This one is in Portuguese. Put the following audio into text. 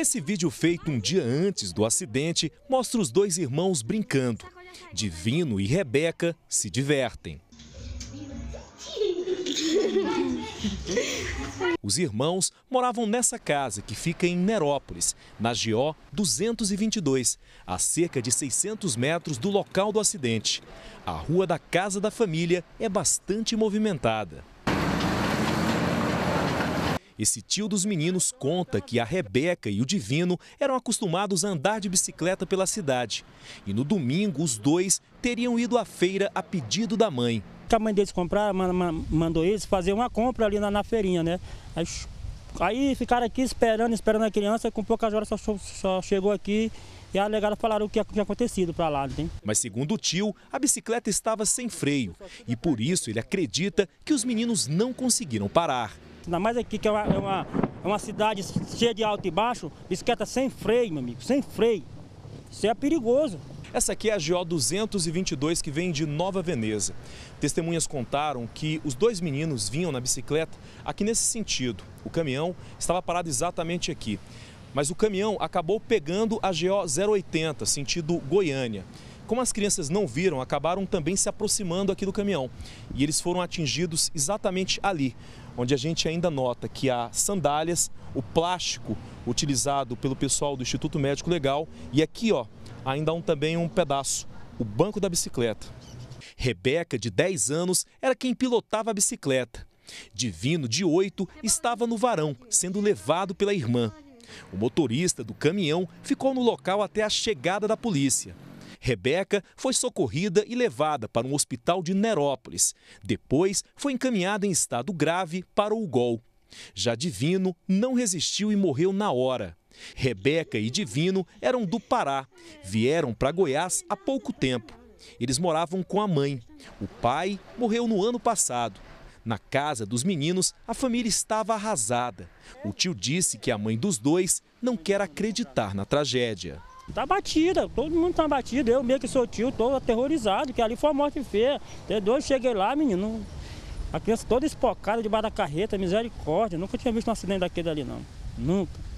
Esse vídeo feito um dia antes do acidente mostra os dois irmãos brincando. Divino e Rebeca se divertem. Os irmãos moravam nessa casa que fica em Nerópolis, na GO 222, a cerca de 600 metros do local do acidente. A rua da Casa da Família é bastante movimentada. Esse tio dos meninos conta que a Rebeca e o Divino eram acostumados a andar de bicicleta pela cidade. E no domingo, os dois teriam ido à feira a pedido da mãe. A mãe deles comprar, mandou eles fazer uma compra ali na, na feirinha, né? Aí, aí ficaram aqui esperando, esperando a criança, com poucas horas só, só chegou aqui e alegaram falaram o que tinha acontecido para lá. Né? Mas segundo o tio, a bicicleta estava sem freio e por isso ele acredita que os meninos não conseguiram parar. Ainda mais aqui que é uma, é uma, é uma cidade cheia de alto e baixo, bicicleta sem freio, meu amigo, sem freio. Isso é perigoso. Essa aqui é a GO 222 que vem de Nova Veneza. Testemunhas contaram que os dois meninos vinham na bicicleta aqui nesse sentido. O caminhão estava parado exatamente aqui. Mas o caminhão acabou pegando a GO 080, sentido Goiânia. Como as crianças não viram, acabaram também se aproximando aqui do caminhão. E eles foram atingidos exatamente ali, onde a gente ainda nota que há sandálias, o plástico utilizado pelo pessoal do Instituto Médico Legal e aqui, ó, ainda há um, também um pedaço, o banco da bicicleta. Rebeca, de 10 anos, era quem pilotava a bicicleta. Divino, de 8, estava no varão, sendo levado pela irmã. O motorista do caminhão ficou no local até a chegada da polícia. Rebeca foi socorrida e levada para um hospital de Nerópolis. Depois, foi encaminhada em estado grave para o Gol. Já Divino não resistiu e morreu na hora. Rebeca e Divino eram do Pará. Vieram para Goiás há pouco tempo. Eles moravam com a mãe. O pai morreu no ano passado. Na casa dos meninos, a família estava arrasada. O tio disse que a mãe dos dois não quer acreditar na tragédia. Tá batida, todo mundo tá batido. Eu meio que sou tio, tô aterrorizado, que ali foi uma morte feia. Até dois cheguei lá, menino. A criança toda espocada debaixo da carreta, misericórdia. Nunca tinha visto um acidente daquele ali, não. Nunca.